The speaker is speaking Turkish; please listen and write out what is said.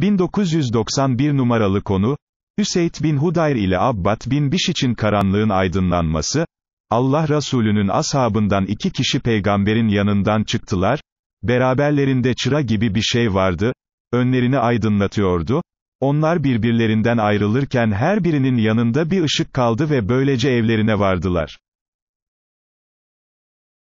1991 numaralı konu, Hüseyd bin Hudayr ile Abbad bin Biş için karanlığın aydınlanması, Allah Resulü'nün ashabından iki kişi peygamberin yanından çıktılar, beraberlerinde çıra gibi bir şey vardı, önlerini aydınlatıyordu, onlar birbirlerinden ayrılırken her birinin yanında bir ışık kaldı ve böylece evlerine vardılar.